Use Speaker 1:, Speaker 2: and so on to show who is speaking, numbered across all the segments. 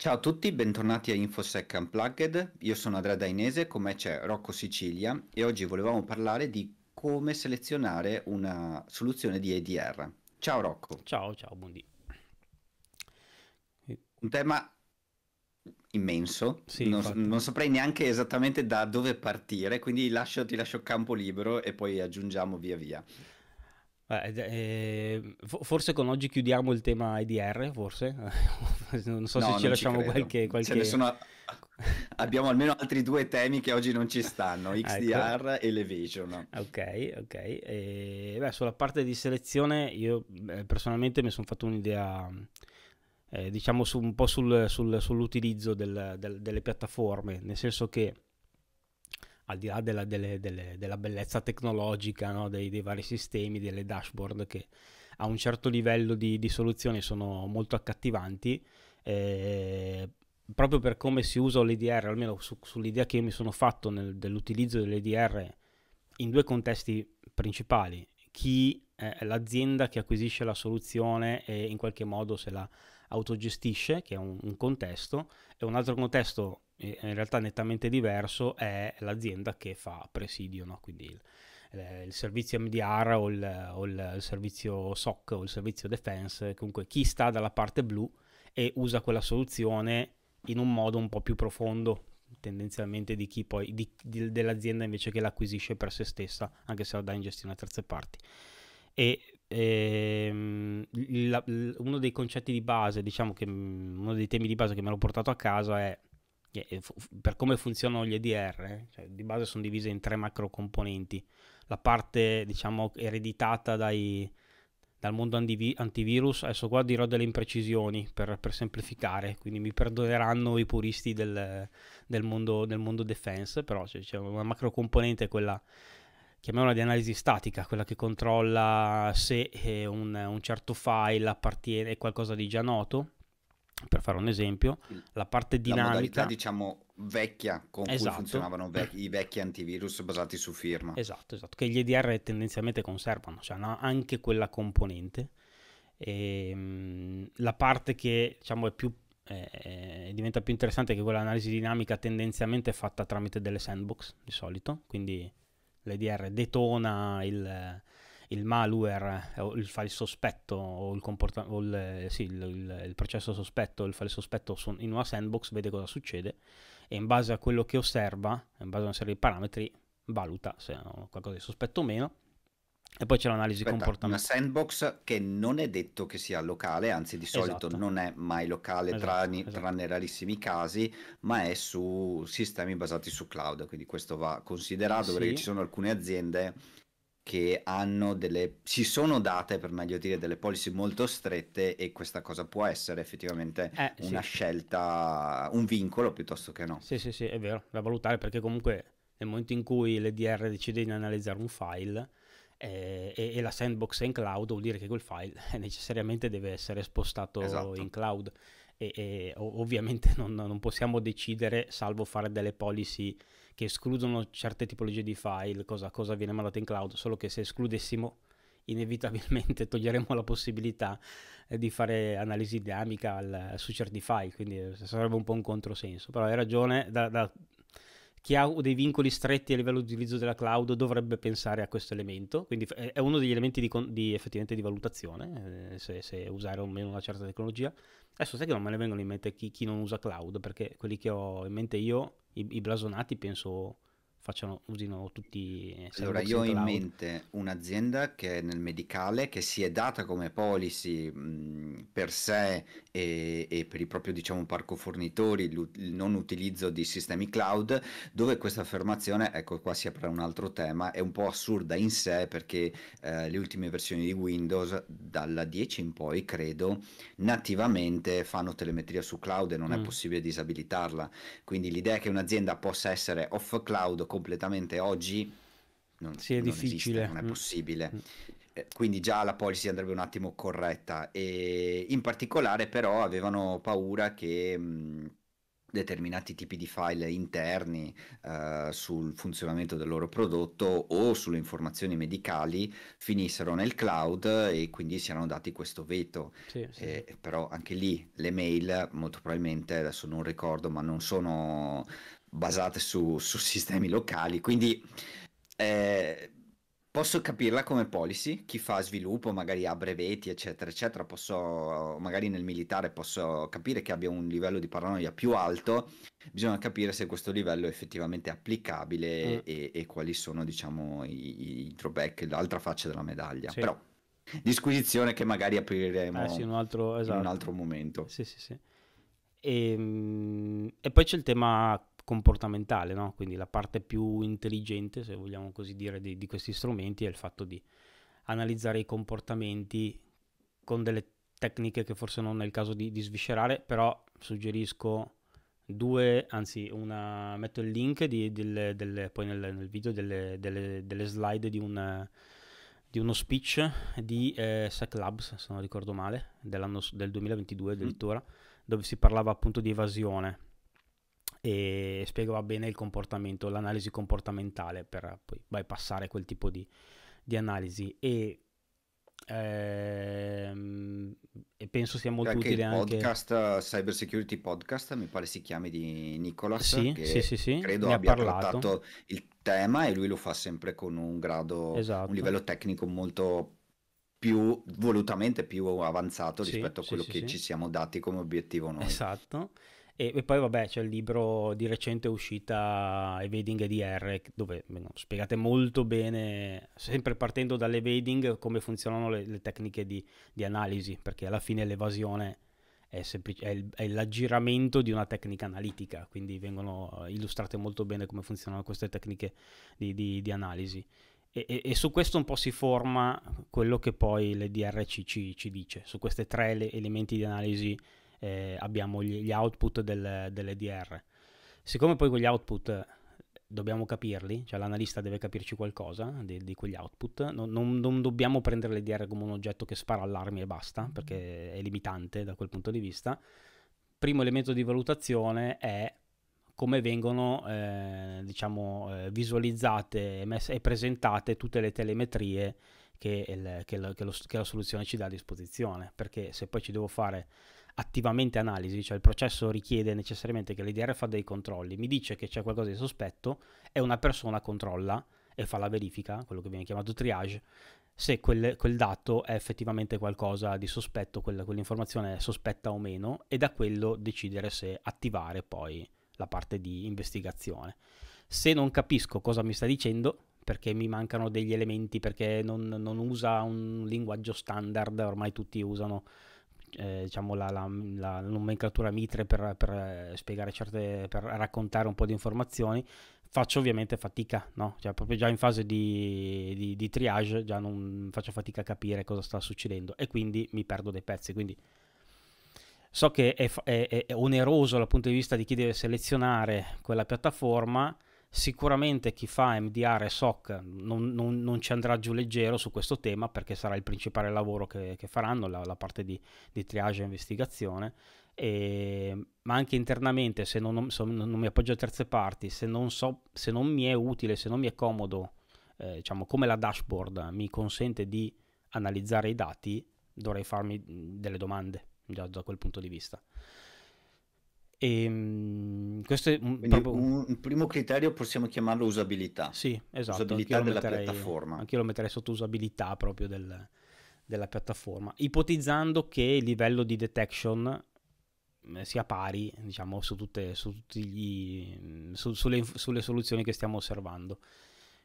Speaker 1: Ciao a tutti, bentornati a InfoSec Unplugged. Io sono Andrea Dainese, con me c'è Rocco Sicilia e oggi volevamo parlare di come selezionare una soluzione di ADR. Ciao Rocco. Ciao, ciao, buondì. Un tema immenso, sì, non, non, saprei neanche esattamente da dove partire, quindi lascio, ti lascio campo libero e poi aggiungiamo via via.
Speaker 2: Eh, eh, forse con oggi chiudiamo il tema EDR, forse. non so no, se ci lasciamo ci qualche... qualche... Sono...
Speaker 1: Abbiamo almeno altri due temi che oggi non ci stanno, XDR ecco. e Levation.
Speaker 2: Ok, ok. E, ehm, beh, sulla parte di selezione io eh, personalmente mi sono fatto un'idea... Eh, diciamo su, un po' sul, sul, sull'utilizzo del, del, delle piattaforme, nel senso che al di là della, delle, delle, della bellezza tecnologica no? dei, dei, vari sistemi, delle dashboard che a un certo livello di, di soluzione sono molto accattivanti, eh, proprio per come si usa l'EDR, almeno su, sull'idea che io mi sono fatto nel, dell'utilizzo dell'EDR in due contesti principali, chi è l'azienda che acquisisce la soluzione e in qualche modo se la autogestisce, che è un, un contesto, e un altro contesto eh, in realtà nettamente diverso è l'azienda che fa presidio, no? quindi il, eh, il, servizio MDR o, il, o il, servizio SOC o il servizio defense, comunque chi sta dalla parte blu e usa quella soluzione in un modo un po' più profondo tendenzialmente di chi poi di, di, dell'azienda invece che l'acquisisce per se stessa anche se la dà in gestione a terze parti e ehm, la, uno dei concetti di base diciamo che mm, uno dei temi di base che mi hanno portato a casa è eh, per come funzionano gli EDR, eh, cioè di base sono divise in tre macro componenti. La parte, diciamo, ereditata dai, dal mondo antivirus, adesso qua dirò delle imprecisioni per, per semplificare, quindi mi perdoneranno i puristi del, del, mondo, del mondo defense, però c'è cioè, una macro componente, quella chiamiamola di analisi statica, quella che controlla se eh, un, un certo file appartiene, è qualcosa di già noto, per fare un esempio, la parte dinamica... La modalità, diciamo,
Speaker 1: vecchia con esatto. cui funzionavano vec- i vecchi antivirus basati su firma. Esatto,
Speaker 2: esatto, che gli EDR tendenzialmente conservano, cioè hanno anche quella componente. E, ehm, mh, la parte che, diciamo, è più, eh, diventa più interessante è che quell'analisi dinamica tendenzialmente è fatta tramite delle sandbox, di solito, quindi l'EDR detona il il malware eh, o il file sospetto o il, comporta- o il, eh, sì, il, il, il processo sospetto o il file sospetto in una sandbox, vede cosa succede e in base a quello che osserva, in base a una serie di parametri, valuta se ha qualcosa di sospetto o meno. E poi c'è l'analisi Aspetta, comportamentale. Una
Speaker 1: sandbox che non è detto che sia locale, anzi di solito esatto. non è mai locale esatto, tranne, esatto. tranne, rarissimi casi, ma è su sistemi basati su cloud, quindi questo va considerato sì. perché ci sono alcune aziende che hanno delle, si sono date, per meglio dire, delle policy molto strette e questa cosa può essere effettivamente eh, una sì. scelta, un vincolo piuttosto che no.
Speaker 2: Sì, sì, sì, è vero, da valutare perché comunque nel momento in cui l'EDR decide di analizzare un file eh, e, e, la sandbox è in cloud, vuol dire che quel file necessariamente deve essere spostato esatto. in cloud e, e ovviamente non, non possiamo decidere, salvo fare delle policy che escludono certe tipologie di file, cosa, cosa viene malata in cloud, solo che se escludessimo inevitabilmente toglieremo la possibilità eh, di fare analisi dinamica al, su certi file, quindi eh, sarebbe un po' un controsenso, però hai ragione, da, da, chi ha dei vincoli stretti a livello di utilizzo della cloud dovrebbe pensare a questo elemento, quindi è uno degli elementi di, di effettivamente di valutazione, eh, se, se, usare o meno una certa tecnologia. Adesso sai che non me ne vengono in mente chi, chi non usa cloud, perché quelli che ho in mente io i, i blasonati penso facciano, usino tutti. Eh, allora, io ho in mente
Speaker 1: un'azienda che è nel medicale che si è data come policy mh, per sé e, e per il proprio diciamo, parco fornitori, il non utilizzo di sistemi cloud, dove questa affermazione, ecco qua si apre un altro tema, è un po' assurda in sé perché eh, le ultime versioni di Windows dalla 10 in poi, credo, nativamente fanno telemetria su cloud e non mm. è possibile disabilitarla. Quindi l'idea che un'azienda possa essere off cloud completamente oggi non, sì, è non difficile. Esiste, non è mm. possibile. Mm. Eh, quindi già la policy andrebbe un attimo corretta e in particolare però avevano paura che mh, determinati tipi di file interni uh, sul funzionamento del loro prodotto o sulle informazioni medicali finissero nel cloud e quindi si erano dati questo veto sì, eh, sì. però anche lì le mail molto probabilmente adesso non ricordo ma non sono basate su, su sistemi locali quindi eh, Posso capirla come policy, chi fa sviluppo, magari ha brevetti, eccetera, eccetera, posso, magari nel militare posso capire che abbia un livello di paranoia più alto, bisogna capire se questo livello è effettivamente applicabile mm. e, e, quali sono, diciamo, i, i drawback, l'altra faccia della medaglia. Sì. Però, disquisizione che magari apriremo eh sì, un
Speaker 2: altro, esatto. in un esatto. altro
Speaker 1: momento. Sì, sì, sì.
Speaker 2: E, ehm, e poi c'è il tema comportamentale, no? quindi la parte più intelligente, se vogliamo così dire, di, di questi strumenti è il fatto di analizzare i comportamenti con delle tecniche che forse non è il caso di, di sviscerare, però suggerisco due, anzi una, metto il link di, delle, delle, poi nel, nel video delle, delle, slide di, un, di uno speech di eh, Sec Labs, se non ricordo male, dell'anno, del 2022 mm. addirittura, mm. dove si parlava appunto di evasione e spiegava bene il comportamento, l'analisi comportamentale per poi bypassare quel tipo di, di analisi e, ehm, e penso sia molto anche utile il podcast,
Speaker 1: anche... Eh, Cyber Security Podcast mi pare si chiami di Nicolas sì, sì, sì, sì. credo abbia parlato. trattato il tema e lui lo fa sempre con un grado, esatto. un livello tecnico molto più volutamente più avanzato sì, rispetto a quello sì, che ci siamo dati come obiettivo noi
Speaker 2: esatto e, e poi vabbè c'è il libro di recente uscita Evading EDR dove no, spiegate molto bene, sempre partendo dall'evading, come funzionano le, le tecniche di, di, analisi, perché alla fine l'evasione è, semplice, è, il, è l'aggiramento di una tecnica analitica, quindi vengono illustrate molto bene come funzionano queste tecniche di, di, di analisi. E, e, e, su questo un po' si forma quello che poi l'EDR ci, ci, ci dice, su questi tre elementi di analisi eh, abbiamo gli, gli output del, dell'EDR. Siccome poi quegli output eh, dobbiamo capirli, cioè l'analista deve capirci qualcosa di, di quegli output, non, non, non, dobbiamo prendere l'EDR come un oggetto che spara allarmi e basta, mm-hmm. perché è limitante da quel punto di vista. Primo elemento di valutazione è come vengono eh, diciamo, eh, visualizzate messe, e presentate tutte le telemetrie che, il, che, lo, che, lo, che la soluzione ci dà a disposizione, perché se poi ci devo fare attivamente analisi, cioè il processo richiede necessariamente che l'IDR fa dei controlli, mi dice che c'è qualcosa di sospetto e una persona controlla e fa la verifica, quello che viene chiamato triage, se quel, quel dato è effettivamente qualcosa di sospetto, quella, quell'informazione è sospetta o meno e da quello decidere se attivare poi la parte di investigazione. Se non capisco cosa mi sta dicendo, perché mi mancano degli elementi, perché non, non usa un linguaggio standard, ormai tutti usano eh, diciamo la, la, la, nomenclatura mitre per, per eh, spiegare certe, per raccontare un po' di informazioni, faccio ovviamente fatica, no? Cioè, proprio già in fase di, di, di, triage già non faccio fatica a capire cosa sta succedendo e quindi mi perdo dei pezzi. Quindi so che è, è, è oneroso dal punto di vista di chi deve selezionare quella piattaforma Sicuramente chi fa MDR e SOC non, non, non, ci andrà giù leggero su questo tema perché sarà il principale lavoro che, che faranno, la, la parte di, di, triage e investigazione. E, ma anche internamente, se non, se non, mi appoggio a terze parti, se non, so, se non mi è utile, se non mi è comodo, eh, diciamo come la dashboard mi consente di analizzare i dati, dovrei farmi mm, delle domande già da quel punto di vista. E, ehm, questo è un, proprio... un,
Speaker 1: un, primo criterio possiamo chiamarlo usabilità. Sì, esatto. Usabilità della metterei, piattaforma.
Speaker 2: Anche io lo metterei sotto usabilità proprio del, della piattaforma, ipotizzando che il livello di detection eh, sia pari, diciamo, su tutte, su gli, mm, su, sulle, sulle, soluzioni che stiamo osservando.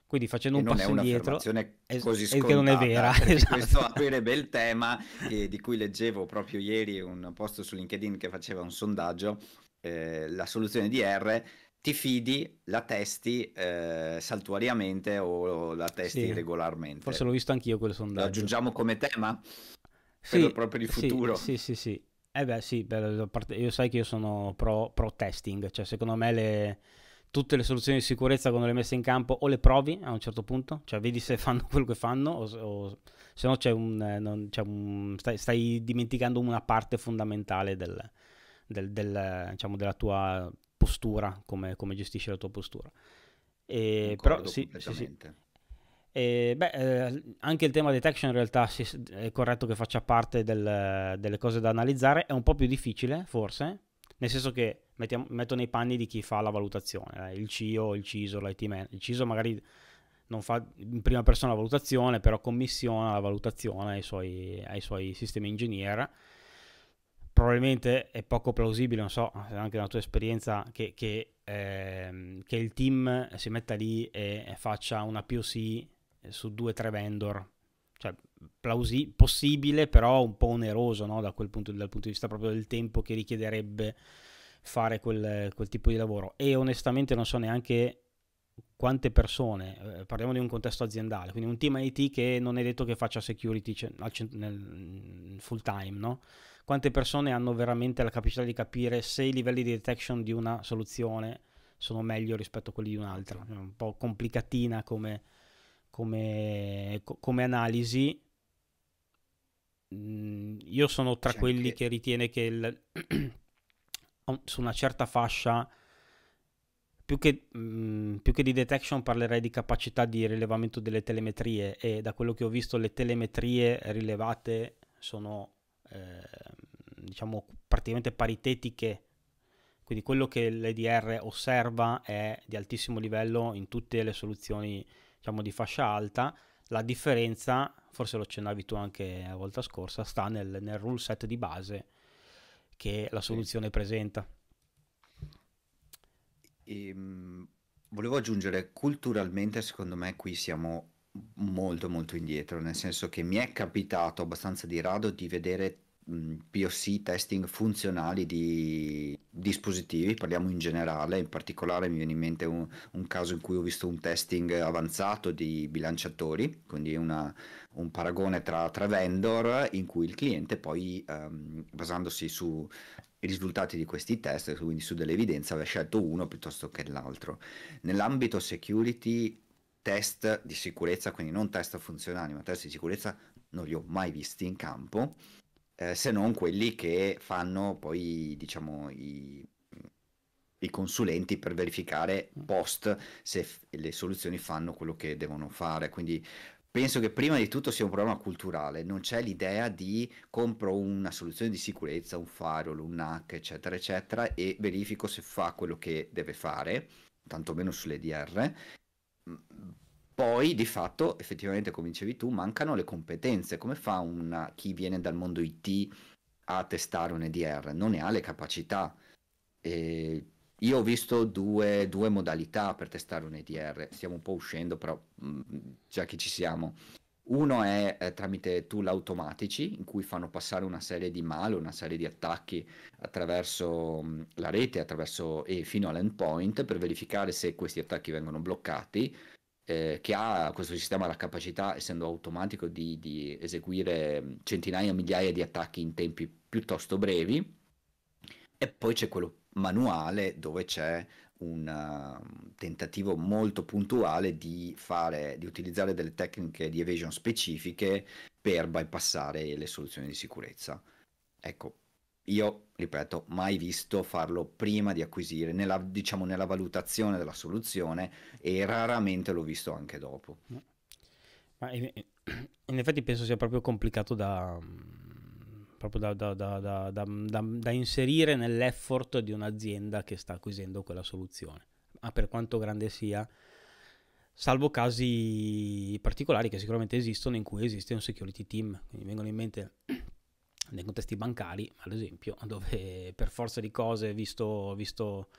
Speaker 2: Quindi facendo un passo indietro, es- così scontata, che non è vera. Esatto. Questo
Speaker 1: aprirebbe il tema eh, di cui leggevo proprio ieri un post su LinkedIn che faceva un sondaggio eh, la soluzione di R ti fidi, la testi eh, saltuariamente o la testi sì. regolarmente. Forse l'ho
Speaker 2: visto anch'io quel sondaggio. Lo aggiungiamo
Speaker 1: come tema? Sì, proprio di futuro. Sì,
Speaker 2: sì, sì. sì. Eh beh sì, io sai che io sono pro, pro testing, cioè secondo me le, tutte le soluzioni di sicurezza quando le messe in campo o le provi a un certo punto, cioè vedi se fanno quello che fanno o, o se no c'è un, eh, non, c'è cioè un stai, stai, dimenticando una parte fondamentale del, del, del, diciamo, della tua postura, come, come, gestisci la tua postura. E, però sì, sì, sì. E, beh, eh, anche il tema detection in realtà si, è corretto che faccia parte del, delle cose da analizzare, è un po' più difficile forse, nel senso che mettiamo, metto nei panni di chi fa la valutazione, eh, il CIO, il CISO, l'IT man. Il CISO magari non fa in prima persona la valutazione, però commissiona la valutazione ai suoi, ai suoi sistemi engineer probabilmente è poco plausibile, non so, anche dalla tua esperienza, che, che, ehm, che il team si metta lì e, faccia una POC eh, su due o tre vendor. Cioè, plausi- possibile, però un po' oneroso no? da quel punto, dal punto di vista proprio del tempo che richiederebbe fare quel, quel tipo di lavoro. E onestamente non so neanche quante persone, eh, parliamo di un contesto aziendale, quindi un team IT che non è detto che faccia security c- nel mm, full time, no? quante persone hanno veramente la capacità di capire se i livelli di detection di una soluzione sono meglio rispetto a quelli di un'altra. È un po' complicatina come, come, come analisi. Mm, io sono tra C'è quelli anche... che ritiene che il, su una certa fascia, più che, mh, mm, più che di detection, parlerei di capacità di rilevamento delle telemetrie e da quello che ho visto le telemetrie rilevate sono eh, diciamo praticamente paritetiche. Quindi quello che l'EDR osserva è di altissimo livello in tutte le soluzioni diciamo, di fascia alta. La differenza, forse lo accennavi tu anche la volta scorsa, sta nel, nel rule set di base che la soluzione sì. presenta.
Speaker 1: E, ehm, volevo aggiungere, culturalmente secondo me qui siamo molto molto indietro, nel senso che mi è capitato abbastanza di rado di vedere Mm, POC testing funzionali di dispositivi, parliamo in generale, in particolare mi viene in mente un, un caso in cui ho visto un testing avanzato di bilanciatori, quindi una, un paragone tra, tre vendor in cui il cliente poi um, basandosi sui risultati di questi test, quindi su dell'evidenza, aveva scelto uno piuttosto che l'altro. Nell'ambito security test di sicurezza, quindi non test funzionali, ma test di sicurezza non li ho mai visti in campo eh, se non quelli che fanno poi, diciamo, i, i consulenti per verificare mm. post se f- le soluzioni fanno quello che devono fare. Quindi penso che prima di tutto sia un problema culturale, non c'è l'idea di compro una soluzione di sicurezza, un firewall, un NAC, eccetera, eccetera, e verifico se fa quello che deve fare, tantomeno sulle DR poi di fatto, effettivamente, come dicevi tu, mancano le competenze. Come fa una, chi viene dal mondo IT a testare un EDR? Non ne ha le capacità. E io ho visto due, due, modalità per testare un EDR. Stiamo un po' uscendo, però mh, mm, già che ci siamo. Uno è eh, tramite tool automatici in cui fanno passare una serie di mal, una serie di attacchi attraverso mh, mm, la rete attraverso, e fino all'endpoint per verificare se questi attacchi vengono bloccati eh, che ha questo sistema la capacità, essendo automatico, di, di eseguire mm, centinaia o migliaia di attacchi in tempi piuttosto brevi. E poi c'è quello manuale dove c'è un mm, tentativo molto puntuale di, fare, di utilizzare delle tecniche di evasion specifiche per bypassare le soluzioni di sicurezza. Ecco, io ripeto mai visto farlo prima di acquisire nella, diciamo nella valutazione della soluzione e raramente l'ho visto anche dopo
Speaker 2: ma in, in effetti penso sia proprio complicato da mm, proprio da, da, da, da, inserire nell'effort di un'azienda che sta acquisendo quella soluzione, ma per quanto grande sia, salvo casi particolari che sicuramente esistono in cui esiste un security team, quindi vengono in mente nei contesti bancari, ad esempio, dove per forza di cose, visto, visto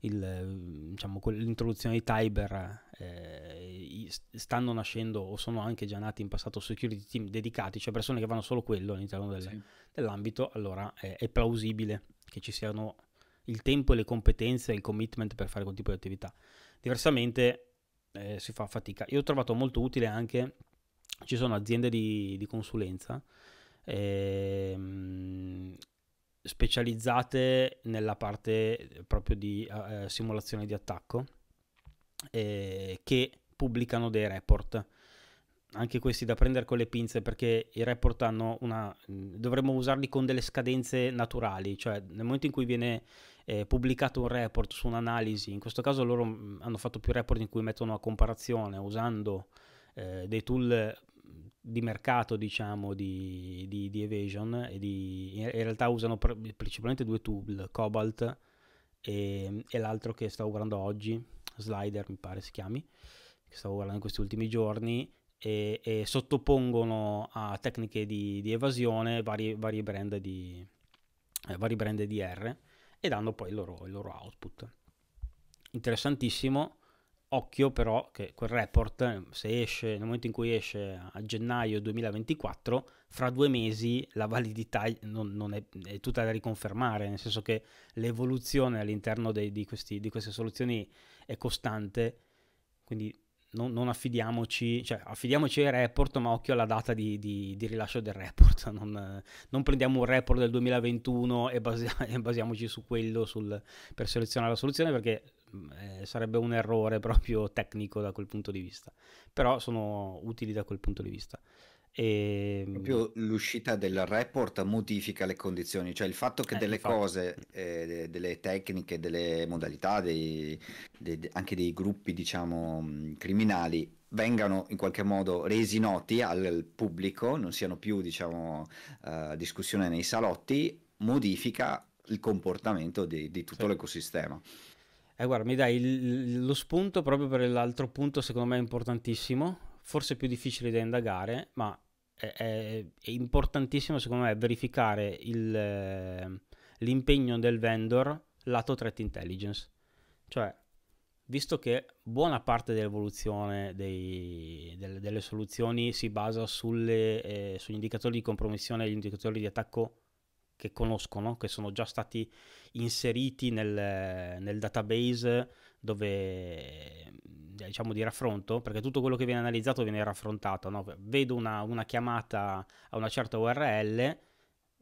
Speaker 2: il, diciamo, l'introduzione di Tiber, eh, stanno nascendo o sono anche già nati in passato security team dedicati, cioè persone che fanno solo quello all'interno del, sì. dell'ambito, allora è, è plausibile che ci siano il tempo e le competenze e il commitment per fare quel tipo di attività. Diversamente eh, si fa fatica. Io ho trovato molto utile anche, ci sono aziende di, di consulenza ehm, specializzate nella parte proprio di eh, eh, simulazione di attacco eh, che pubblicano dei report anche questi da prendere con le pinze perché i report hanno una dovremmo usarli con delle scadenze naturali cioè nel momento in cui viene eh, pubblicato un report su un'analisi in questo caso loro hanno fatto più report in cui mettono a comparazione usando eh, dei tool di mercato, diciamo, di, di, di Evasion e di, in realtà usano principalmente due tool, Cobalt e, e, l'altro che stavo guardando oggi, Slider mi pare si chiami, che stavo guardando in questi ultimi giorni, e, e sottopongono a tecniche di, di evasione varie, varie brand di, eh, vari brand di R e danno poi il loro, il loro output. Interessantissimo occhio però che quel report, ehm, se esce nel momento in cui esce a gennaio 2024, fra due mesi la validità non, non è, è, tutta da riconfermare, nel senso che l'evoluzione all'interno dei, di, questi, di, queste soluzioni è costante, quindi non, non, affidiamoci, cioè affidiamoci ai report, ma occhio alla data di, di, di rilascio del report, non, non, prendiamo un report del 2021 e, basi- e basiamoci su quello sul, per selezionare la soluzione perché eh, sarebbe un errore proprio tecnico da quel punto di vista, però sono utili da quel punto di vista. E... Ehm, proprio
Speaker 1: l'uscita del report modifica le condizioni, cioè il fatto che eh, delle infatti. cose, eh, delle tecniche, delle modalità, dei, dei, anche dei gruppi diciamo mm, criminali vengano in qualche modo resi noti al pubblico, non siano più diciamo uh, discussione nei salotti, modifica il comportamento di, di tutto sì. l'ecosistema.
Speaker 2: Eh, guarda, mi dai il, lo spunto proprio per l'altro punto, secondo me importantissimo, forse più difficile da indagare, ma è, è, è importantissimo secondo me verificare il, eh, l'impegno del vendor lato threat intelligence. Cioè, visto che buona parte dell'evoluzione dei, delle, delle, soluzioni si basa sulle, eh, sugli indicatori di compromissione e gli indicatori di attacco che conoscono, che sono già stati inseriti nel, nel database dove diciamo di raffronto, perché tutto quello che viene analizzato viene raffrontato. No? Vedo una, una, chiamata a una certa URL,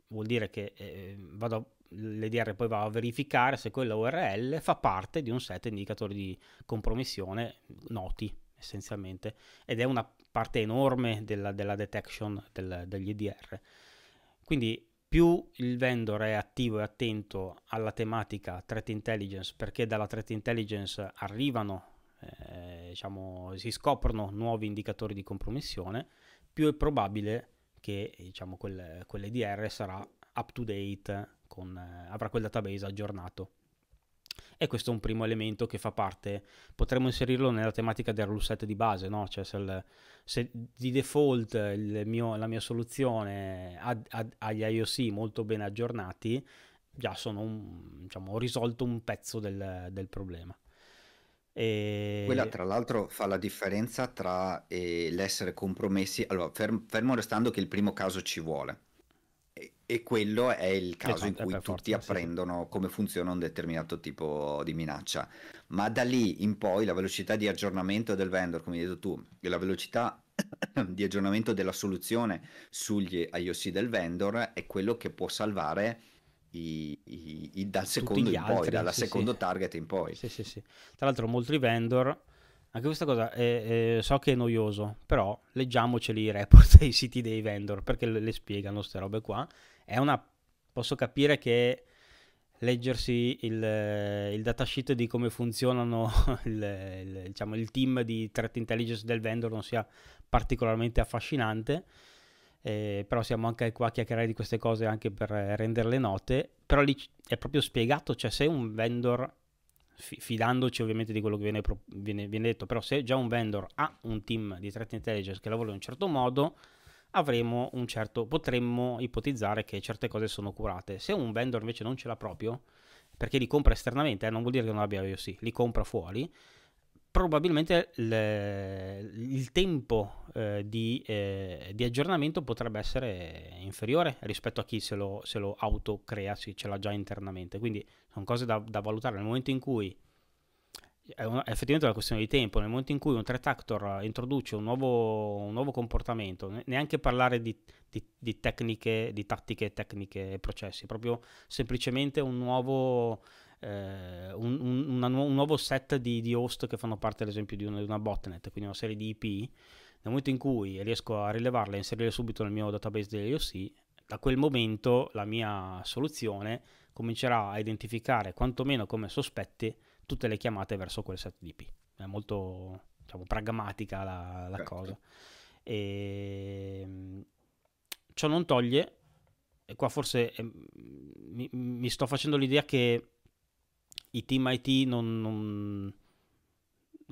Speaker 2: vuol dire che eh, vado, l'EDR poi va a verificare se quella URL fa parte di un set di indicatori di compromissione noti essenzialmente, ed è una parte enorme della, della detection del, degli EDR. Quindi più il vendor è attivo e attento alla tematica threat intelligence, perché dalla threat intelligence arrivano, eh, diciamo, si scoprono nuovi indicatori di compromissione, più è probabile che diciamo, quel, quell'EDR sarà up to date, con, eh, avrà quel database aggiornato. E questo è un primo elemento che fa parte, potremmo inserirlo nella tematica del rule set di base, no? Cioè se, il, se di default mio, la mia soluzione ha, ha, ha, gli IOC molto ben aggiornati, già un, diciamo, ho risolto un pezzo del, del problema. E... Quella tra
Speaker 1: l'altro fa la differenza tra eh, l'essere compromessi, allora ferm, fermo restando che il primo caso ci vuole, e quello è il caso in cui tutti forza, apprendono sì. come funziona un determinato tipo di minaccia. Ma da lì in poi la velocità di aggiornamento del vendor, come hai detto tu, e la velocità di aggiornamento della soluzione sugli IOC del vendor è quello che può salvare i, i, i, dal secondo in altri, poi, dalla sì, secondo sì. target in poi.
Speaker 2: Sì, sì, sì. Tra l'altro molti vendor anche questa cosa è, è, so che è noioso, però leggiamoceli i report dei siti dei vendor perché le, le spiegano queste robe qua. Una, posso capire che leggersi il, eh, il datasheet di come funzionano il, il, diciamo, il, team di threat intelligence del vendor non sia particolarmente affascinante, eh, però siamo anche qua a chiacchierare di queste cose anche per eh, renderle note, però lì è proprio spiegato, cioè se un vendor fidandoci ovviamente di quello che viene, viene, viene, detto, però se già un vendor ha un team di threat intelligence che lavora in un certo modo, avremo un certo, potremmo ipotizzare che certe cose sono curate. Se un vendor invece non ce l'ha proprio, perché li compra esternamente, eh, non vuol dire che non abbia IOC, li compra fuori, probabilmente le, il tempo eh, di, eh, di, aggiornamento potrebbe essere inferiore rispetto a chi se lo, se lo autocrea, se ce l'ha già internamente. Quindi sono cose da, da valutare nel momento in cui è, un, è, effettivamente una questione di tempo, nel momento in cui un threat actor introduce un nuovo, un nuovo comportamento, neanche parlare di, di, di, tecniche, di tattiche, tecniche e processi, proprio semplicemente un nuovo, eh, un, una, un nuovo set di, di, host che fanno parte ad esempio di una, di una botnet, quindi una serie di IP, nel momento in cui riesco a rilevarle e inserirle subito nel mio database dell'IOC, da quel momento la mia soluzione comincerà a identificare quantomeno come sospetti tutte le chiamate verso quel set di DP. È molto diciamo, pragmatica la, la certo. cosa. E... Ehm, ciò non toglie, e qua forse eh, mi, mi, sto facendo l'idea che i team IT non, non,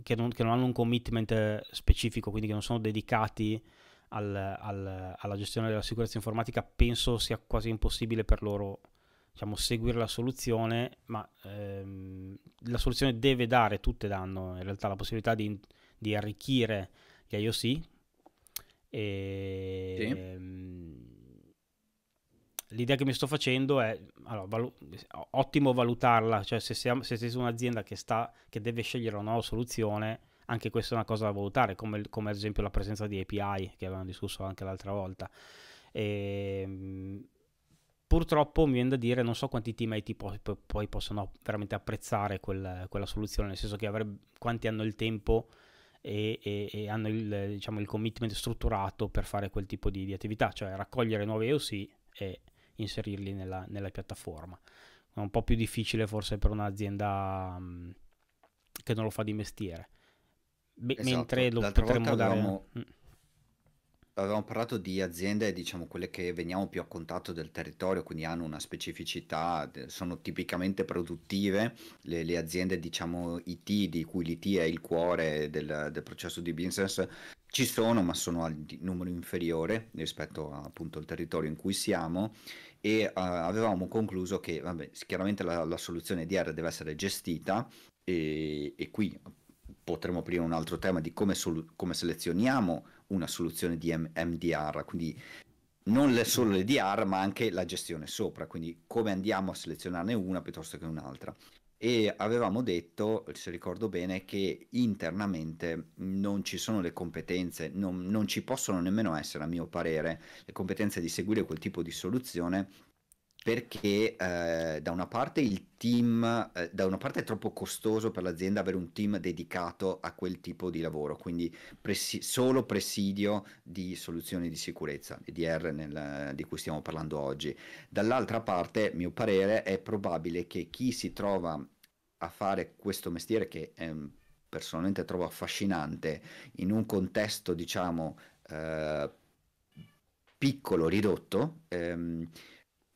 Speaker 2: che non, che non hanno un commitment specifico, quindi che non sono dedicati al, al, alla gestione della sicurezza informatica, penso sia quasi impossibile per loro diciamo, seguire la soluzione, ma ehm, la soluzione deve dare, tutte danno in realtà la possibilità di, di arricchire gli IOC. E, sì. ehm, l'idea che mi sto facendo è allora, valu- ottimo valutarla, cioè se, siamo, se sei un'azienda che, sta, che deve scegliere una nuova soluzione, anche questa è una cosa da valutare, come, come ad esempio la presenza di API che avevamo discusso anche l'altra volta. E, ehm, purtroppo mi viene da dire non so quanti teammate poi, poi possono veramente apprezzare quel, quella soluzione, nel senso che avrebbe, quanti hanno il tempo e, e, e hanno il, diciamo, il, commitment strutturato per fare quel tipo di, di attività, cioè raccogliere nuovi EOC e inserirli nella, nella, piattaforma. È un po' più difficile forse per un'azienda mh, che non lo fa di mestiere. Be- esatto. Mentre lo D'altra potremmo dare... Avevamo...
Speaker 1: Mm avevamo parlato di aziende, diciamo, quelle che veniamo più a contatto del territorio, quindi hanno una specificità, sono tipicamente produttive, le, le aziende, diciamo, IT, di cui l'IT è il cuore del, del processo di business, ci sono, ma sono al numero inferiore rispetto a, appunto al territorio in cui siamo e uh, avevamo concluso che vabbè, chiaramente la, la, soluzione DR deve essere gestita e, e qui potremmo aprire un altro tema di come, sol- come selezioniamo una soluzione di M- MDR, quindi non le, solo le DR ma anche la gestione sopra, quindi come andiamo a selezionarne una piuttosto che un'altra. E avevamo detto, se ricordo bene, che internamente non ci sono le competenze, non, non ci possono nemmeno essere, a mio parere, le competenze di seguire quel tipo di soluzione perché eh, da una parte il team, eh, da una parte è troppo costoso per l'azienda avere un team dedicato a quel tipo di lavoro, quindi presi- solo presidio di soluzioni di sicurezza, EDR nel, di cui stiamo parlando oggi. Dall'altra parte, mio parere, è probabile che chi si trova a fare questo mestiere che ehm, personalmente trovo affascinante in un contesto diciamo eh, piccolo, ridotto, ehm,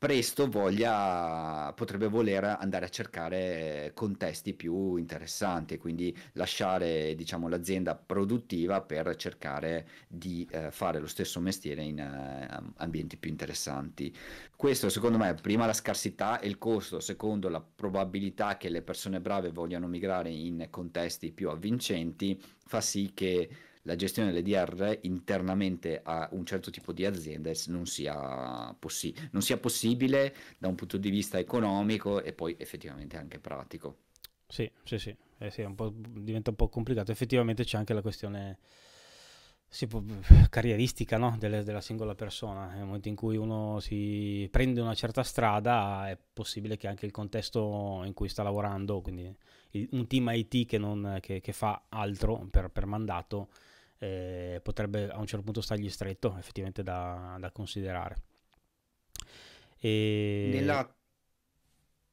Speaker 1: presto voglia, potrebbe voler andare a cercare contesti più interessanti, quindi lasciare diciamo, l'azienda produttiva per cercare di eh, fare lo stesso mestiere in eh, ambienti più interessanti. Questo secondo me, prima la scarsità e il costo, secondo la probabilità che le persone brave vogliano migrare in contesti più avvincenti, fa sì che la gestione delle DR internamente a un certo tipo di azienda non sia, possi- non sia possibile da un punto di vista economico e poi effettivamente anche pratico.
Speaker 2: Sì, sì, sì, eh sì un diventa un po' complicato. Effettivamente c'è anche la questione può, carrieristica no? Dele, della singola persona. Nel momento in cui uno si prende una certa strada, è possibile che anche il contesto in cui sta lavorando, quindi il, un team IT che, non, che, che fa altro per, per mandato, eh, potrebbe a un certo punto stargli stretto, effettivamente da, da considerare. E... Nella,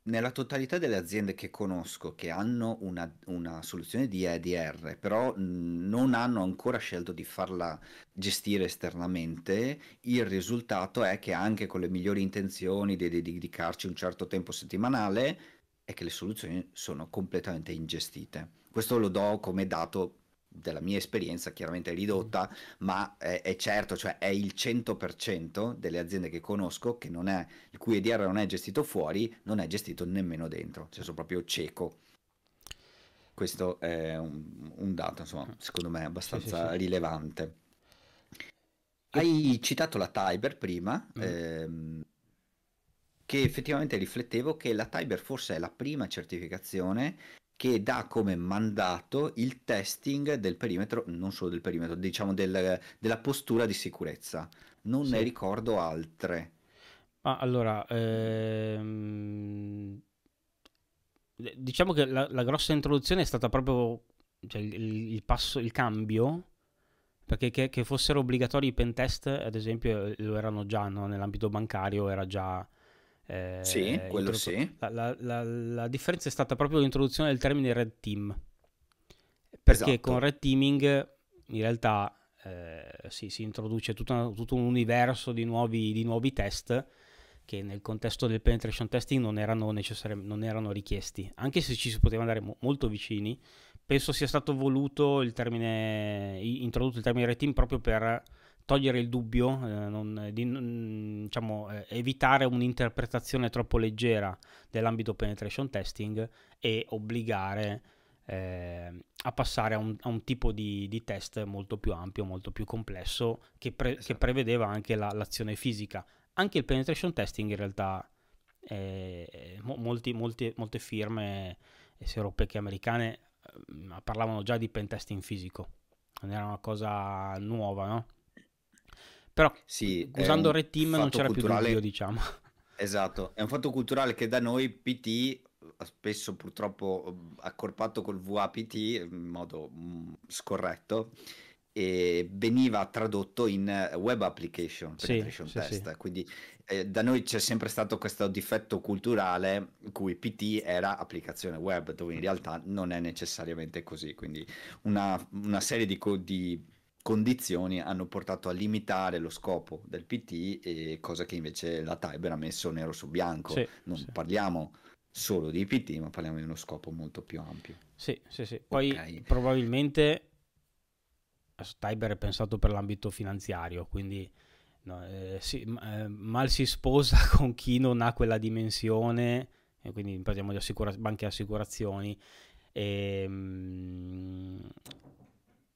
Speaker 1: nella, totalità delle aziende che conosco che hanno una, una soluzione di EDR, però non hanno ancora scelto di farla gestire esternamente, il risultato è che anche con le migliori intenzioni di, dedicarci un certo tempo settimanale, è che le soluzioni sono completamente ingestite. Questo lo do come dato della mia esperienza chiaramente ridotta, mm. ma è, è, certo, cioè è il 100% delle aziende che conosco che non è, il cui EDR non è gestito fuori, non è gestito nemmeno dentro, cioè sono proprio cieco. Questo è un, un dato, insomma, mm. secondo me abbastanza sì, sì, sì. rilevante. Hai citato la Tiber prima, mm. ehm, che effettivamente riflettevo che la Tiber forse è la prima certificazione che dà come mandato il testing del perimetro, non solo del perimetro, diciamo del, della postura di sicurezza. Non sì. ne ricordo altre.
Speaker 2: Ma allora, ehm... diciamo che la, la, grossa introduzione è stata proprio cioè, il, il, passo, il cambio perché che, che, fossero obbligatori i pentest, ad esempio, lo erano già no? nell'ambito bancario, era già eh, sì, quello sì. La, la, la, la, differenza è stata proprio l'introduzione del termine red team. Perché esatto. con red teaming in realtà eh, sì, si introduce tutto, una, tutto un universo di nuovi, di nuovi, test che nel contesto del penetration testing non erano, necessari, non erano richiesti, anche se ci si poteva andare mo- molto vicini. Penso sia stato voluto il termine, introdotto il termine red team proprio per togliere il dubbio, eh, non, di, diciamo, eh, evitare un'interpretazione troppo leggera dell'ambito penetration testing e obbligare eh, a passare a un, a un tipo di, di, test molto più ampio, molto più complesso, che, pre, esatto. che prevedeva anche la, l'azione fisica. Anche il penetration testing in realtà, mo, molti, molti, molte firme sia europee che americane eh, parlavano già di pentesting fisico non era una cosa nuova, no?
Speaker 1: Però sì, usando Reteam non c'era culturale... più dubbio, diciamo. Esatto, è un fatto culturale che da noi PT eh, spesso purtroppo accorpato col VAPT in modo scorretto e veniva tradotto in eh, web application penetration sì, test sì. quindi eh, da noi c'è sempre stato questo difetto culturale in cui PT era applicazione web dove in realtà non è necessariamente così quindi una, una serie di, co- di condizioni hanno portato a limitare lo scopo del PT, cosa che invece la Tiber ha messo nero su bianco. Sì, non sì. parliamo solo di PT, ma parliamo di uno scopo molto più ampio.
Speaker 2: Sì, sì, sì. Poi okay. probabilmente Tiber è pensato per l'ambito finanziario, quindi no, eh, sì, eh, mal si sposa con chi non ha quella dimensione, e quindi parliamo di assicura- banche e assicurazioni. Ehm,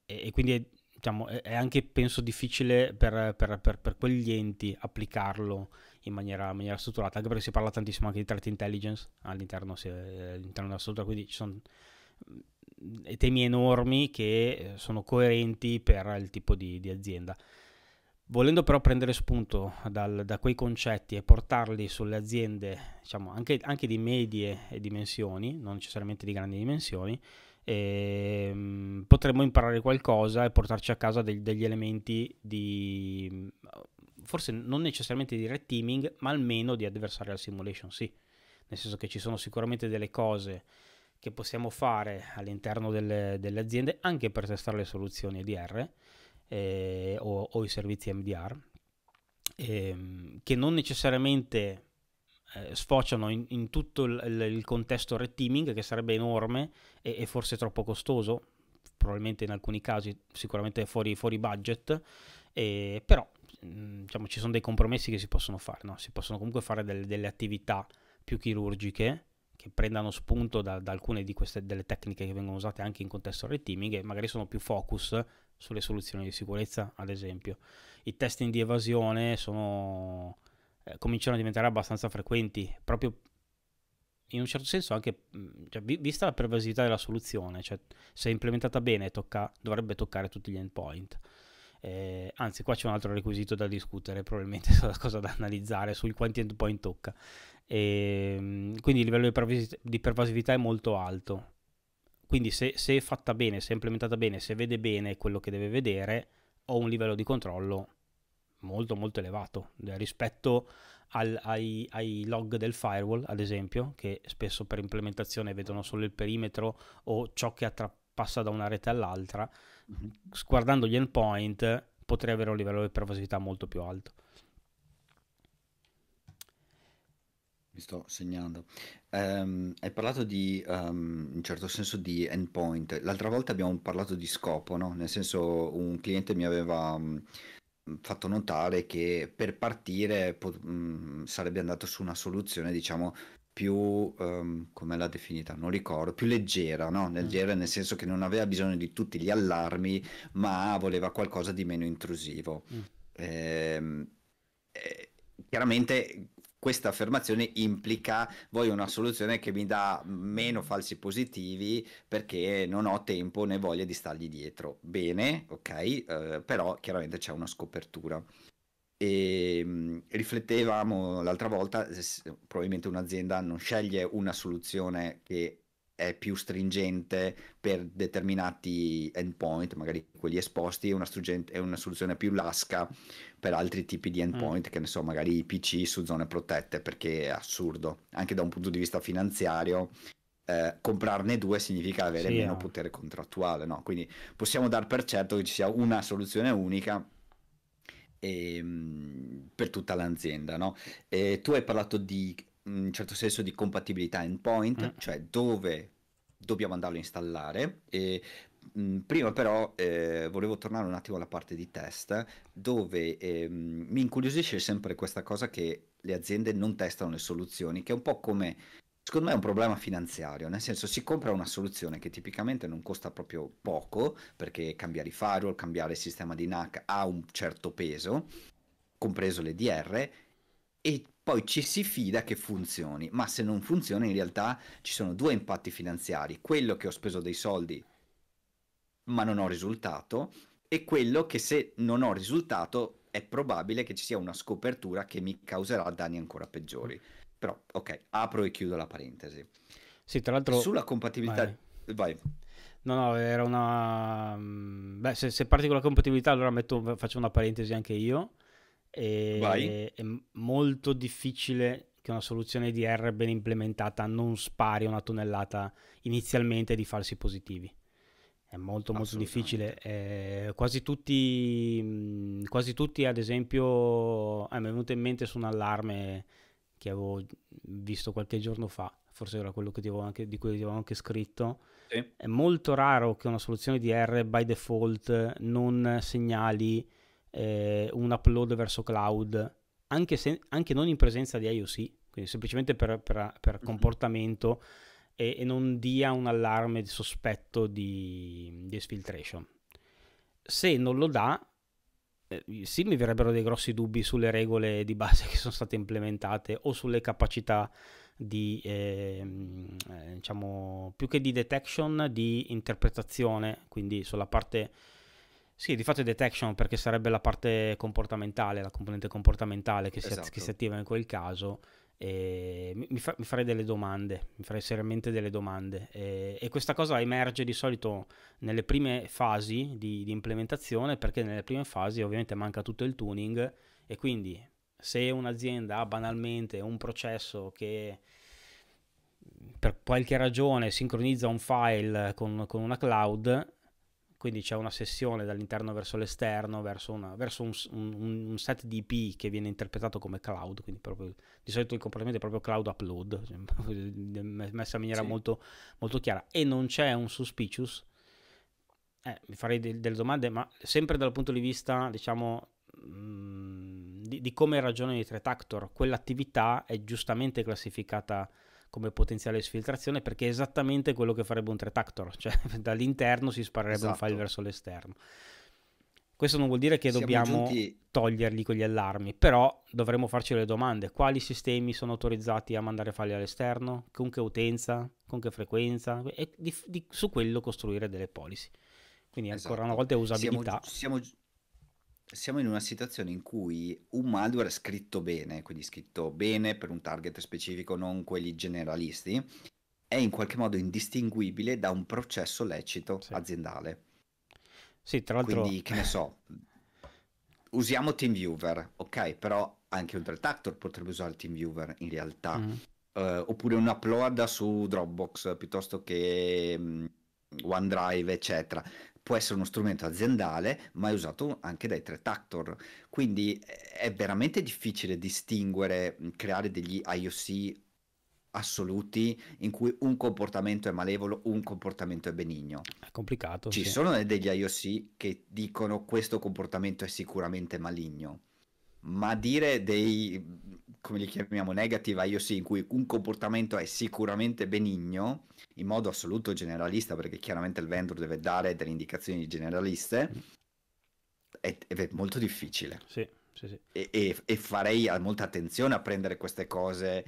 Speaker 2: e, e quindi è, diciamo, è anche penso difficile per, per, per, per quegli enti applicarlo in maniera, in maniera, strutturata, anche perché si parla tantissimo anche di threat intelligence all'interno, eh, all'interno della struttura, quindi ci sono mm, temi enormi che eh, sono coerenti per il tipo di, di azienda. Volendo però prendere spunto dal, da quei concetti e portarli sulle aziende, diciamo, anche, anche di medie dimensioni, non necessariamente di grandi dimensioni, e, ehm, potremmo imparare qualcosa e portarci a casa dei, degli elementi di forse non necessariamente di red teaming, ma almeno di adversarial simulation, sì. Nel senso che ci sono sicuramente delle cose che possiamo fare all'interno delle, delle aziende anche per testare le soluzioni EDR eh, o, o, i servizi MDR, eh, che non necessariamente eh, sfociano in, in tutto il, il, contesto red teaming che sarebbe enorme e, e, forse troppo costoso, probabilmente in alcuni casi sicuramente fuori, fuori budget, e, però mm, diciamo, ci sono dei compromessi che si possono fare, no? si possono comunque fare delle, delle attività più chirurgiche che prendano spunto da, da alcune di queste delle tecniche che vengono usate anche in contesto red teaming e magari sono più focus sulle soluzioni di sicurezza, ad esempio. I testing di evasione sono eh, cominciano a diventare abbastanza frequenti, proprio in un certo senso anche mm, cioè, vista la pervasività della soluzione, cioè se implementata bene tocca, dovrebbe toccare tutti gli endpoint. Eh, anzi, qua c'è un altro requisito da discutere, probabilmente è una cosa da analizzare sul quanti endpoint tocca. E, ehm, quindi il livello di, pervasività, di pervasività è molto alto. Quindi se, se è fatta bene, se è implementata bene, se vede bene quello che deve vedere, ho un livello di controllo molto molto elevato eh, rispetto al, ai, ai, log del firewall, ad esempio, che spesso per implementazione vedono solo il perimetro o ciò che passa da una rete all'altra. Mhm. Guardando gli endpoint potrei avere un livello di pervasività molto più alto.
Speaker 1: Mi sto segnando. Um, hai parlato di, um, in certo senso, di endpoint. L'altra volta abbiamo parlato di scopo, no? Nel senso, un cliente mi aveva... Um, fatto notare che per partire po- mh, mm, sarebbe andato su una soluzione, diciamo, più um, come l'ha definita, non ricordo, più leggera, no? Mm. leggera mm. nel senso che non aveva bisogno di tutti gli allarmi, ma voleva qualcosa di meno intrusivo. Mm. Eh, eh, chiaramente questa affermazione implica voglio una soluzione che mi dà meno falsi positivi perché non ho tempo né voglia di stargli dietro. Bene, ok, eh, però chiaramente c'è una scopertura. E, ehm, riflettevamo l'altra volta, probabilmente un'azienda non sceglie una soluzione che è più stringente per determinati endpoint, magari quelli esposti, e una, una, soluzione più lasca per altri tipi di mm. endpoint, mm. che ne so, magari PC su zone protette, perché è assurdo. Anche da un punto di vista finanziario, eh, comprarne due significa avere sì, meno no. Eh. potere contrattuale, no? Quindi possiamo dar per certo che ci sia una soluzione unica e, ehm, per tutta l'azienda, no? E tu hai parlato di un certo senso di compatibilità endpoint, mm. cioè dove dobbiamo andarlo a installare. E, mm, prima però eh, volevo tornare un attimo alla parte di test, dove eh, mi incuriosisce sempre questa cosa che le aziende non testano le soluzioni, che è un po' come... Secondo me è un problema finanziario, nel senso si compra una soluzione che tipicamente non costa proprio poco, perché cambiare i firewall, cambiare il sistema di NAC ha un certo peso, compreso le DR, e poi ci si fida che funzioni, ma se non funziona in realtà ci sono due impatti finanziari, quello che ho speso dei soldi ma non ho risultato e quello che se non ho risultato è probabile che ci sia una scopertura che mi causerà danni ancora peggiori. Però ok, apro e chiudo la parentesi. Sì, tra l'altro sulla compatibilità vai. vai.
Speaker 2: No, no, era una... Mm, beh, se, se parti con la compatibilità allora metto, faccio una parentesi anche io
Speaker 1: e Vai. è
Speaker 2: molto difficile che una soluzione IDR ben implementata non spari una tonnellata inizialmente di falsi positivi. È molto molto difficile. Eh, quasi, tutti, mhmm, quasi tutti, ad esempio, eh, mi è venuto in mente su un allarme che avevo visto qualche giorno fa, forse era quello anche, di cui ti avevo anche scritto. Sì. È molto raro che una soluzione IDR by default non segnali eh, un upload verso cloud, anche, se, anche non in presenza di IOC, quindi semplicemente per, per, per mm-hmm. comportamento e, e, non dia un allarme di sospetto di, di exfiltration. Se non lo dà, eh, sì mi verrebbero dei grossi dubbi sulle regole di base che sono state implementate o sulle capacità di ehm, eh, diciamo più che di detection di interpretazione quindi sulla parte sì, di fatto è detection perché sarebbe la parte comportamentale, la componente comportamentale che si, che si esatto. attiva in quel caso. Mi, fa, mi, farei delle domande, mi farei seriamente delle domande e, e questa cosa emerge di solito nelle prime fasi di, di, implementazione perché nelle prime fasi ovviamente manca tutto il tuning e quindi se un'azienda ha banalmente un processo che per qualche ragione sincronizza un file con, con una cloud quindi c'è una sessione dall'interno verso l'esterno, verso, una, verso un, un, un, set di IP che viene interpretato come cloud, quindi proprio, di solito il comportamento è proprio cloud upload, cioè, messa in maniera sì. molto, molto, chiara, e non c'è un suspicious, eh, mi farei de- delle domande, ma sempre dal punto di vista, diciamo, mh, mm, di, di come ragiona i threat actor, quell'attività è giustamente classificata come potenziale sfiltrazione perché è esattamente quello che farebbe un retractor, cioè dall'interno si sparerebbe esatto. un file verso l'esterno. Questo non vuol dire che Siamo dobbiamo giunti... toglierli con gli allarmi, però dovremmo farci le domande. Quali sistemi sono autorizzati a mandare file all'esterno? Con che utenza? Con che frequenza? E di, di, su quello costruire delle policy. Quindi ancora una esatto. volta è usabilità.
Speaker 1: Siamo, siamo, siamo in una situazione in cui un malware scritto bene, quindi scritto bene per un target specifico, non quelli generalisti, è in qualche modo indistinguibile da un processo lecito sì. aziendale. Sì, tra l'altro... Quindi, che ne so, usiamo TeamViewer, ok, però anche un threat actor potrebbe usare TeamViewer in realtà, mm. uh, oppure un upload su Dropbox piuttosto che... Mm, OneDrive, eccetera può essere uno strumento aziendale, ma è usato anche dai threat actor. Quindi eh, è veramente difficile distinguere, creare degli IOC assoluti in cui un comportamento è malevolo, un comportamento è benigno. È
Speaker 2: complicato. Ci sì. sono
Speaker 1: degli IOC che dicono questo comportamento è sicuramente maligno ma dire dei, come li chiamiamo, negative IOC, in cui un comportamento è sicuramente benigno, in modo assoluto generalista, perché chiaramente il vendor deve dare delle indicazioni generaliste, è, è molto difficile.
Speaker 2: Sì, sì, sì.
Speaker 1: E, e, e farei molta attenzione a prendere queste cose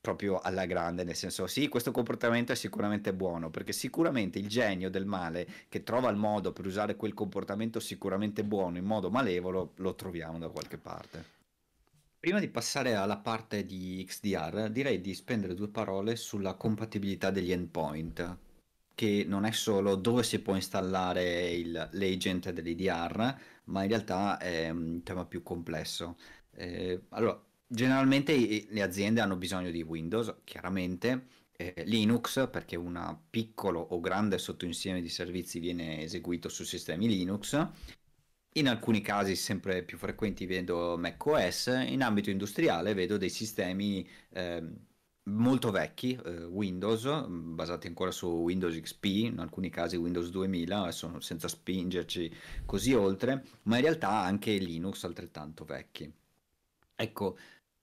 Speaker 1: proprio alla grande, nel senso sì, questo comportamento è sicuramente buono, perché sicuramente il genio del male che trova il modo per usare quel comportamento sicuramente buono in modo malevolo, lo troviamo da qualche parte. Prima di passare alla parte di XDR, direi di spendere due parole sulla compatibilità degli endpoint, che non è solo dove si può installare il, l'agent dell'IDR, ma in realtà è un tema più complesso. Eh, allora, generalmente le aziende hanno bisogno di Windows, chiaramente, eh, Linux, perché un piccolo o grande sottoinsieme di servizi viene eseguito su sistemi Linux. In alcuni casi sempre più frequenti vedo macOS, in ambito industriale vedo dei sistemi eh, molto vecchi, eh, Windows, basati ancora su Windows XP, in alcuni casi Windows 2000, adesso senza spingerci così oltre, ma in realtà anche Linux altrettanto vecchi. Ecco,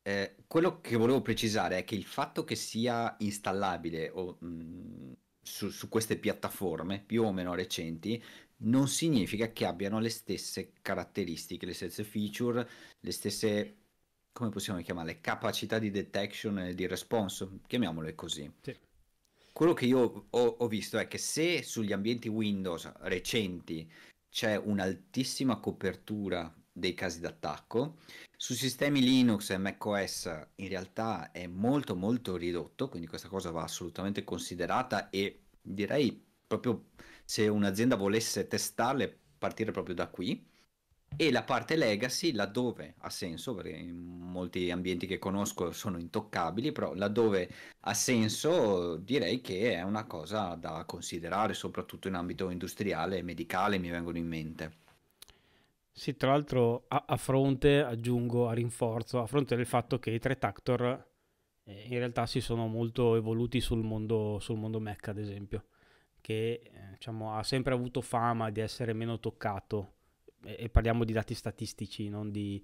Speaker 1: eh, quello che volevo precisare è che il fatto che sia installabile o, mh, mm, su, su, queste piattaforme più o meno recenti non significa che abbiano le stesse caratteristiche, le stesse feature, le stesse come possiamo chiamarle, capacità di detection e di response, chiamiamole così. Sì. Quello che io ho, ho visto è che se sugli ambienti Windows recenti c'è un'altissima copertura dei casi d'attacco. Su sistemi Linux e macOS in realtà è molto molto ridotto, quindi questa cosa va assolutamente considerata e direi proprio se un'azienda volesse testarle partire proprio da qui. E la parte legacy, laddove ha senso, perché in molti ambienti che conosco sono intoccabili, però laddove ha senso direi che è una cosa da considerare, soprattutto in ambito industriale e medicale mi vengono in mente.
Speaker 2: Sì, tra l'altro a, a, fronte, aggiungo, a rinforzo, a fronte del fatto che i tre Tactor eh, in realtà si sono molto evoluti sul mondo, sul mondo Mac, ad esempio, che eh, diciamo, ha sempre avuto fama di essere meno toccato, e, e parliamo di dati statistici, non di...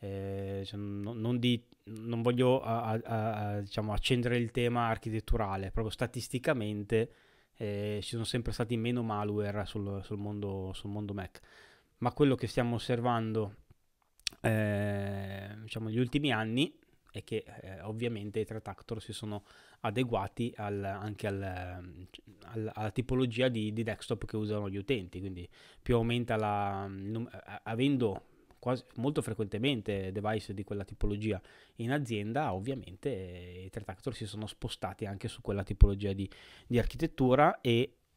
Speaker 2: Eh, cioè, non, non, di non voglio a, a, diciamo, accendere il tema architetturale, proprio statisticamente eh, ci sono sempre stati meno malware sul, sul, mondo, sul mondo Mac ma quello che stiamo osservando eh, diciamo negli ultimi anni è che eh, ovviamente i Tractor si sono adeguati al, anche al, al, alla tipologia di, di, desktop che usano gli utenti, quindi più aumenta la... Mm, num- avendo quasi, molto frequentemente device di quella tipologia in azienda, ovviamente eh, i Tractor si sono spostati anche su quella tipologia di, di architettura e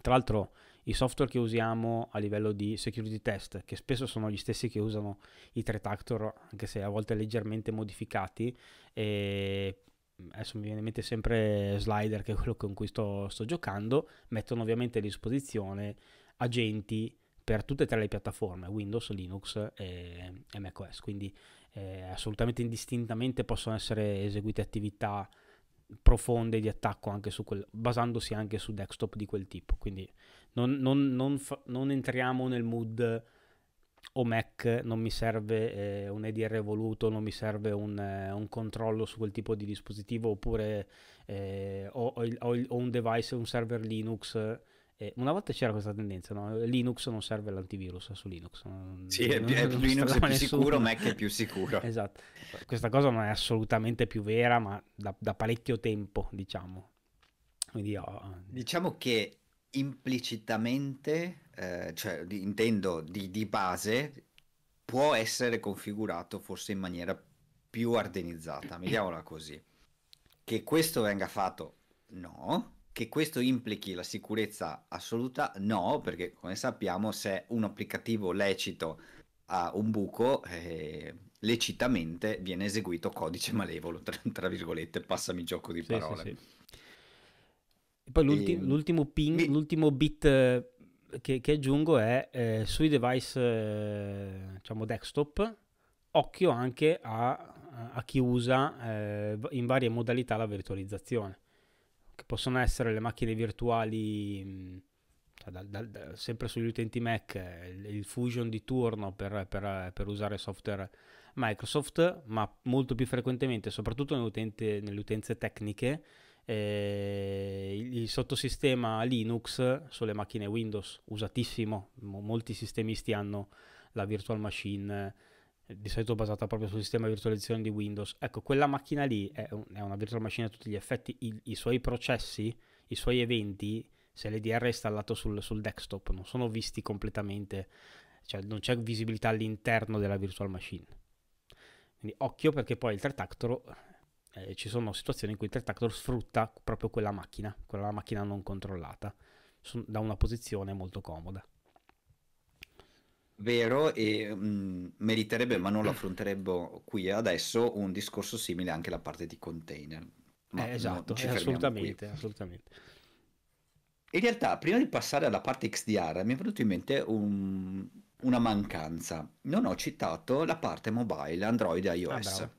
Speaker 2: tra l'altro i software che usiamo a livello di security test, che spesso sono gli stessi che usano i threat actor, anche se a volte leggermente modificati, e adesso mi viene in mente sempre Slider, che è quello con cui sto, sto giocando, mettono ovviamente a disposizione agenti per tutte e tre le piattaforme, Windows, Linux e, e macOS, quindi eh, assolutamente indistintamente possono essere eseguite attività profonde di attacco anche su quel, basandosi anche su desktop di quel tipo, quindi non, non, non, non entriamo nel mood o Mac, non mi serve eh, un EDR evoluto, non mi serve un, eh, un, controllo su quel tipo di dispositivo, oppure eh, ho, ho, il, ho, il, ho, un device, un server Linux. Eh, eh, una volta c'era questa tendenza, no? Linux non serve l'antivirus eh, su Linux. Non, sì, non, è, non Linux è più nessuno. sicuro, Mac è più sicuro. esatto, questa cosa non è assolutamente più vera, ma da, da parecchio tempo, diciamo.
Speaker 1: Quindi, oh. Diciamo che implicitamente, eh, cioè intendo di, di, base, può essere configurato forse in maniera più ardenizzata, vediamola così. Che questo venga fatto, no. Che questo implichi la sicurezza assoluta, no, perché come sappiamo se un applicativo lecito ha un buco, eh, lecitamente viene eseguito codice malevolo, tra, tra virgolette, passami il gioco di parole. Sì, sì, sì. E poi l'ultim- e...
Speaker 2: l'ultimo ping, mi... l'ultimo bit eh, che, che aggiungo è eh, sui device eh, diciamo desktop, occhio anche a, a chi usa eh, in varie modalità la virtualizzazione, che possono essere le macchine virtuali. Mh, da, da, da, sempre sugli utenti Mac, il, eh, il Fusion di turno per, per, per, usare software Microsoft, ma molto più frequentemente, soprattutto nelle utenze tecniche, eh, il, sottosistema Linux sulle macchine Windows, usatissimo, Mo- molti sistemisti hanno la virtual machine eh, di solito basata proprio sul sistema di virtualizzazione di Windows. Ecco, quella macchina lì è, un, è una virtual machine a tutti gli effetti, I, i suoi processi, i suoi eventi, se l'EDR è installato sul, sul desktop, non sono visti completamente, cioè non c'è visibilità all'interno della virtual machine. Quindi occhio perché poi il tertactoro eh, ci sono situazioni in cui il Tertactor sfrutta proprio quella macchina, quella macchina non controllata, su, da una posizione molto comoda.
Speaker 1: Vero, e mh, mm, meriterebbe, ma non lo affronteremo qui adesso, un discorso simile anche alla parte di container. Ma eh, esatto, no, eh, assolutamente,
Speaker 2: assolutamente.
Speaker 1: In realtà, prima di passare alla parte XDR, mi è venuto in mente un, una mancanza. Non ho citato la parte mobile Android e iOS. Ah,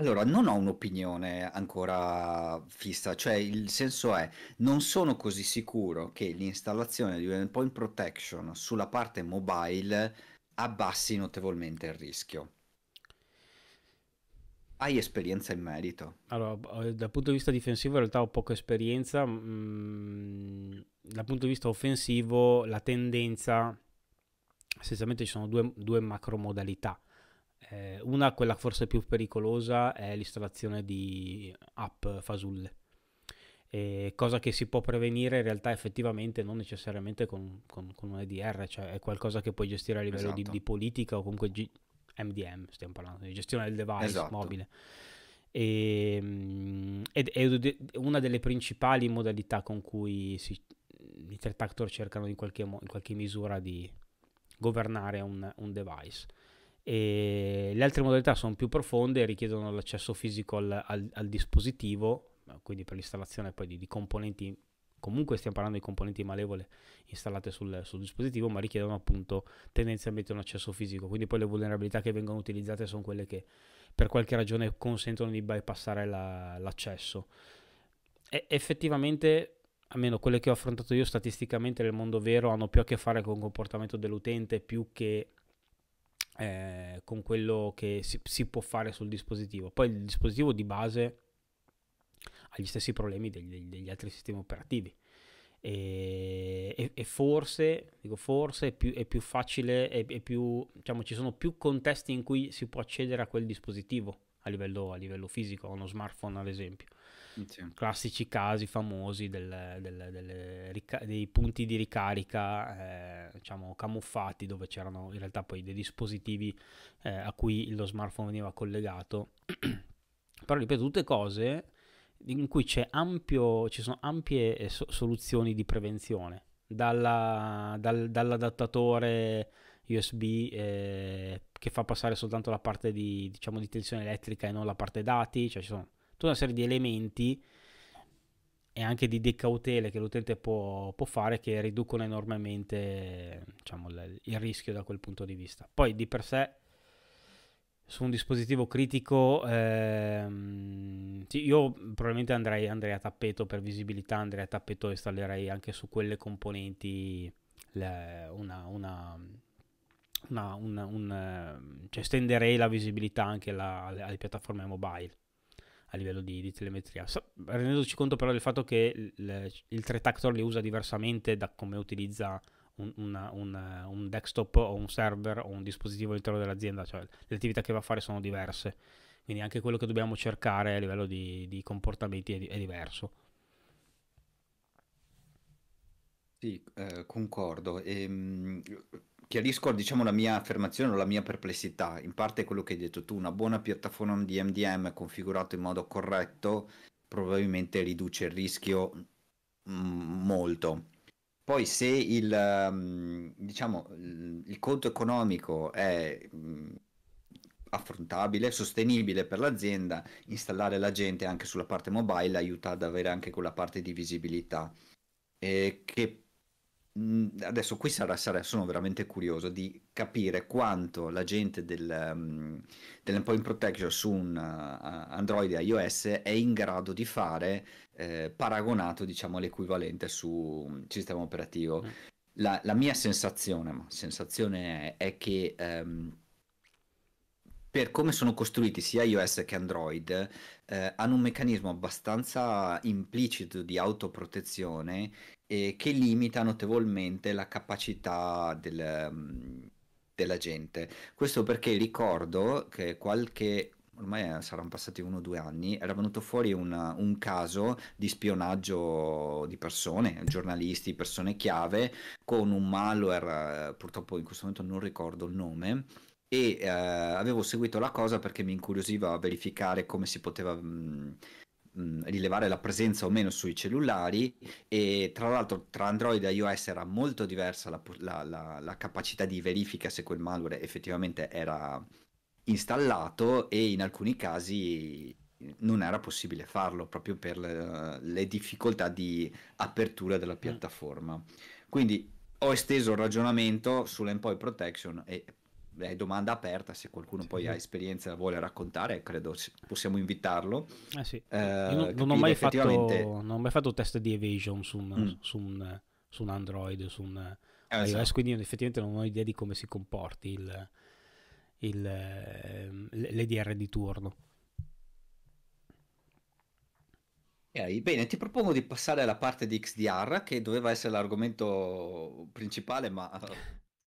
Speaker 1: allora, non ho un'opinione ancora fissa, cioè il senso è, non sono così sicuro che l'installazione di un endpoint protection sulla parte mobile abbassi notevolmente il rischio. Hai esperienza in merito?
Speaker 2: Allora, eh, dal punto di vista difensivo in realtà ho poca esperienza, mm, dal punto di vista offensivo la tendenza, essenzialmente ci sono due, due macro modalità eh, una, quella forse più pericolosa, è l'installazione di app fasulle. Eh, cosa che si può prevenire in realtà effettivamente non necessariamente con, con, con un EDR, cioè è qualcosa che puoi gestire a livello esatto. di, di, politica o comunque G- MDM, stiamo parlando di gestione del device esatto. mobile. E, ehm, ed è una delle principali modalità con cui si, i threat actor cercano in qualche, mo- in qualche misura di governare un, un device. E le altre modalità sono più profonde e richiedono l'accesso fisico al, al, al dispositivo, quindi per l'installazione poi di, di, componenti, comunque stiamo parlando di componenti malevole installate sul, sul, dispositivo, ma richiedono appunto tendenzialmente un accesso fisico. Quindi poi le vulnerabilità che vengono utilizzate sono quelle che per qualche ragione consentono di bypassare la, l'accesso. E effettivamente almeno quelle che ho affrontato io statisticamente nel mondo vero hanno più a che fare con il comportamento dell'utente più che eh, con quello che si, si, può fare sul dispositivo. Poi il dispositivo di base ha gli stessi problemi degli, degli altri sistemi operativi. E, e, e forse, dico forse è più, è più facile, è, è più, diciamo, ci sono più contesti in cui si può accedere a quel dispositivo a livello, a livello fisico, a uno smartphone ad esempio sì. classici casi famosi del, del, delle, dei punti di ricarica eh, diciamo camuffati dove c'erano in realtà poi dei dispositivi eh, a cui lo smartphone veniva collegato però ripeto tutte cose in cui ampio, ci sono ampie eh, so- soluzioni di prevenzione dalla, dal, dall'adattatore USB eh, che fa passare soltanto la parte di, diciamo, di tensione elettrica e non la parte dati, cioè ci sono tutta una serie di elementi e anche di decautele che l'utente può, può fare che riducono enormemente diciamo, il rischio da quel punto di vista. Poi di per sé su un dispositivo critico ehm, sì, io probabilmente andrei, andrei, a tappeto per visibilità, andrei a tappeto e installerei anche su quelle componenti le, una, una una, un, un, cioè estenderei la visibilità anche alla, alle, alle, piattaforme mobile a livello di, di telemetria. So, rendendoci conto però del fatto che il, il Tretactor li usa diversamente da come utilizza un, una, un, eh, un, desktop o un server o un dispositivo all'interno dell'azienda, cioè le attività che va a fare sono diverse. Quindi anche quello che dobbiamo cercare a livello di, di comportamenti è, è diverso.
Speaker 1: Sì, eh, concordo. E, ehm, chiarisco diciamo, la mia affermazione o la mia perplessità, in parte quello che hai detto tu, una buona piattaforma di MDM configurata in modo corretto probabilmente riduce il rischio mm, molto. Poi se il, mm, diciamo, il conto economico è mm, affrontabile, sostenibile per l'azienda, installare la gente anche sulla parte mobile aiuta ad avere anche quella parte di visibilità eh, che Mhmm, adesso qui sarà, sarà, sono veramente curioso di capire quanto la gente del, um, mhmm, dell'endpoint protection su un uh, Android e iOS è in grado di fare eh, paragonato diciamo all'equivalente su un sistema operativo. Eh. La, la mia sensazione, ma sensazione è, è che um, per come sono costruiti sia iOS che Android, eh, hanno un meccanismo abbastanza implicito di autoprotezione eh, che limita notevolmente la capacità del, mm, della gente. Questo perché ricordo che qualche ormai saranno passati uno o due anni, era venuto fuori una, un caso di spionaggio di persone, giornalisti, persone chiave, con un malware, eh, purtroppo in questo momento non ricordo il nome, e eh, avevo seguito la cosa perché mi incuriosiva verificare come si poteva mh, mm, mh, mm, rilevare la presenza o meno sui cellulari e tra l'altro tra Android e iOS era molto diversa la, la, la, la capacità di verifica se quel malware effettivamente era installato e in alcuni casi non era possibile farlo proprio per le, eh, le, difficoltà di apertura della mm. piattaforma. Quindi ho esteso il ragionamento sull'endpoint protection e è domanda aperta se qualcuno sì. poi ha esperienza e la vuole raccontare credo possiamo invitarlo eh sì. eh, non, non, ho mai effettivamente... fatto,
Speaker 2: non ho mai fatto test di evasion su un, mm. su, un, su un android su un eh, iOS so. Esatto. quindi effettivamente non ho idea di come si comporti il, il, ehm, l'EDR di turno
Speaker 1: Bene, ti propongo di passare alla parte di XDR che doveva essere l'argomento principale, ma